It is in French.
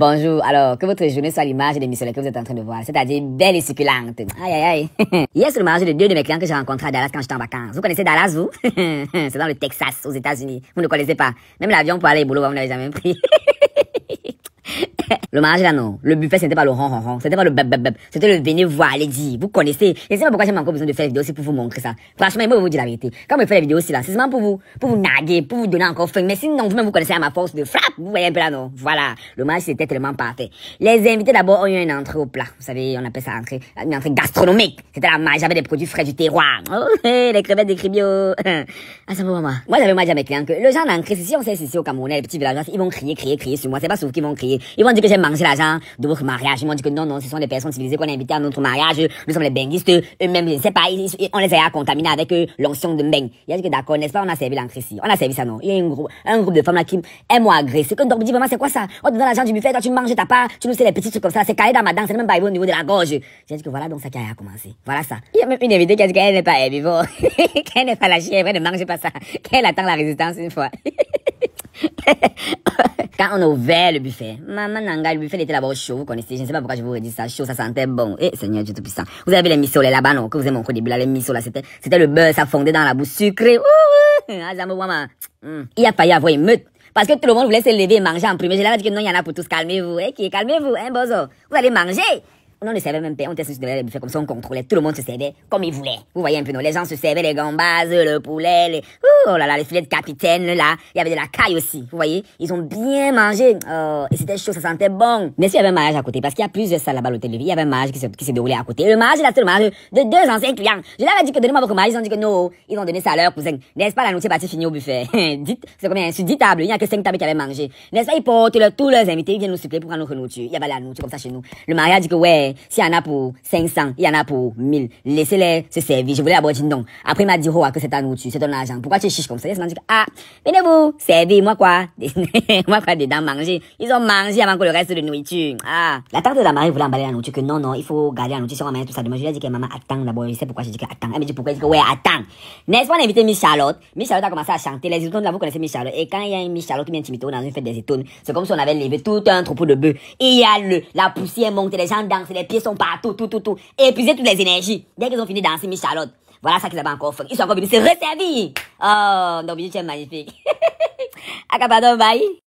Bonjour, alors que votre journée soit l'image des missiles que vous êtes en train de voir, c'est-à-dire belle et succulente. Aïe aïe aïe. Hier, c'est le mariage de deux de mes clients que j'ai rencontrés à Dallas quand j'étais en vacances. Vous connaissez Dallas, vous C'est dans le Texas, aux États-Unis. Vous ne connaissez pas. Même l'avion pour aller au boulot, vous n'avez jamais pris. Le mariage là, non. Le buffet, c'était pas le ron, C'était pas le bep bep C'était le venez voir, les dix, Vous connaissez. Et c'est pas pourquoi j'ai encore besoin de faire des vidéo, c'est pour vous montrer ça. Franchement, moi, je vous dis la vérité. Quand je fais la vidéo aussi là, c'est seulement pour vous, pour vous naguer, pour vous donner encore faim. Mais sinon, vous-même, vous connaissez à ma force de frappe. Vous voyez un peu là, non. Voilà. Le mariage, c'était tellement parfait. Les invités d'abord ont eu une entrée au plat. Vous savez, on appelle ça entrée, une entrée gastronomique. C'était la magie j'avais des produits frais du terroir. Oh, les crevettes des cribio. ah, ça maman. Moi, j'avais moi à clients que le genre d'entrée, si on sait ici au Cameroun, les petits ils vont crier, crier, crier sur moi. C'est pas sauf qu'ils vont crier. Ils vont dire manger l'argent de votre mariage. Ils m'ont dit que non, non, ce sont des personnes civilisées qu'on a invitées à notre mariage. Nous sommes les benguistes. Eux-mêmes, je pas, on les a contaminés avec euh, l'onction de beng. Il a dit que d'accord, n'est-ce pas, on a servi l'encre ici. On a servi ça, non. Il y a un groupe, un groupe de femmes là qui aiment moins agressées. Que donc, dit, maman, c'est quoi ça? On te donne l'argent du buffet, toi, tu manges ta part, tu nous fais les petits trucs comme ça. C'est carré dans ma dent, c'est même pas au niveau de la gorge. J'ai dit que voilà donc ça qui a commencé. Voilà ça. Il y a même une invitée qui a dit qu'elle n'est pas herbivore, qu'elle n'est pas la chienne. elle ne mange pas ça, qu'elle attend la résistance une fois. Quand on a ouvert le buffet, maman Nanga, le buffet était là-bas chaud, vous connaissez, je ne sais pas pourquoi je vous redis ça, chaud, ça sentait bon. Eh, Seigneur Dieu Tout-Puissant. Vous avez les missiles, là-bas, non, que vous avez montré au début là, les missiles. c'était, c'était le beurre, ça fondait dans la boue sucrée. Ouh, ouh, ah, maman. Hmm. Il a failli avoir une meute, Parce que tout le monde voulait se lever et manger en premier. j'ai l'air de dit que non, il y en a pour tous, calmez-vous. Eh, qui, calmez-vous, hein, bozo. Vous allez manger. On ne servait même pas, on était censé le les comme ça, on contrôlait. Tout le monde se servait comme il voulait. Vous voyez un peu, non, les gens se servaient les gambas, le poulet, les... Oh là là, les filets de capitaine, là, il y avait de la caille aussi, vous voyez Ils ont bien mangé, oh, et c'était chaud, ça sentait bon. Mais s'il y avait un mariage à côté, parce qu'il y a plusieurs salles là-bas à l'hôtel de vie, il y avait un mariage qui s'est, déroulé à côté. Le mariage, là, c'est le mariage de deux anciens clients. Je leur ai dit que donnez-moi votre mariage, ils ont dit que non, ils ont donné ça à leur cousin. N'est-ce pas, la nourriture est partie finie au buffet Dites, c'est combien Sur dix tables, il n'y a que cinq tables qui avaient mangé. N'est-ce pas, ils portent tous leurs invités, ils viennent nous supplier pour prendre notre nourriture. Il y avait la nourriture comme ça chez nous. Le mariage a dit que ouais, s'il y en a pour 500, il y en a pour 1000, laissez-les se servir. Je voulais aborder non. Après, il m'a dit, oh, que c'est ta nourriture, c'est ton argent. Pourquoi tu comme ça. Les dit disent, ah, venez-vous, servez-moi quoi Moi quoi, dedans manger. Ils ont mangé avant que le reste de nourriture. Ah. La tante de la mariée voulait emballer la nourriture que non, non, il faut garder la nourriture sur mettre tout ça. Demain, je lui ai dit que maman, attends d'abord, je sais pourquoi je dit que attends. Elle me dit pourquoi, je dit que ouais, attends. N'est-ce pas, on a invité Miss Charlotte. Miss Charlotte a commencé à chanter. Les étonnes là, vous connaissez Miss Charlotte. Et quand il y a une Miss Charlotte ou bien Timito dans une fête des étonnes c'est comme si on avait levé tout un troupeau de bœufs. Il y a le, la poussière monte, les gens dansent, les pieds sont partout, tout, tout, tout. Et épuiser toutes les énergies. Dès qu'ils ont fini de danser Miss Charlotte, voilà ça qu'ils avaient encore Ils sont encore venus se resservir. 어, 너무 유치한 많이 빅. 아까 봐도 마이.